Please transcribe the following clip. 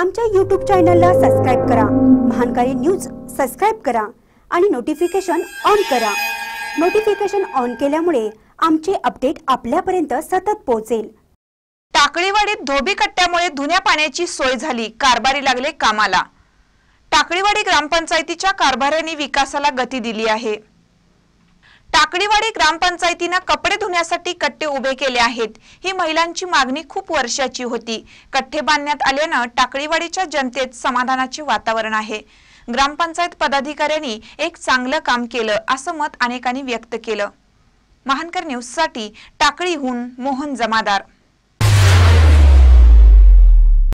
आमच्या यूट्यूब चॅनलला सबस्क्राईब करा महानकारी न्यूज सबस्क्राईब करा आणि नोटिफिकेशन ऑन करा नोटिफिकेशन ऑन केल्यामुळे आमचे अपडेट आपल्यापर्यंत सतत पोहोचेल टाकळीवाडीत धोबी कट्ट्यामुळे धुन्या पाण्याची सोय झाली कारभारी लागले कामाला टाकळीवाडी ग्रामपंचायतीच्या कारभाऱ्यांनी विकासाला गती दिली आहे टाकडीवाडी ग्रामपंचायतीनं कपडे धुण्यासाठी कट्टे उभे केले आहेत ही महिलांची मागणी खूप वर्षाची होती कट्टे बांधण्यात आल्यानं टाकडीवाडीच्या जनतेत समाधानाचे वातावरण आहे ग्रामपंचायत पदाधिकाऱ्यांनी एक चांगलं काम केलं असं मत अनेकांनी व्यक्त केलं महानकर न्यूज साठी टाकळीहून मोहन जमादार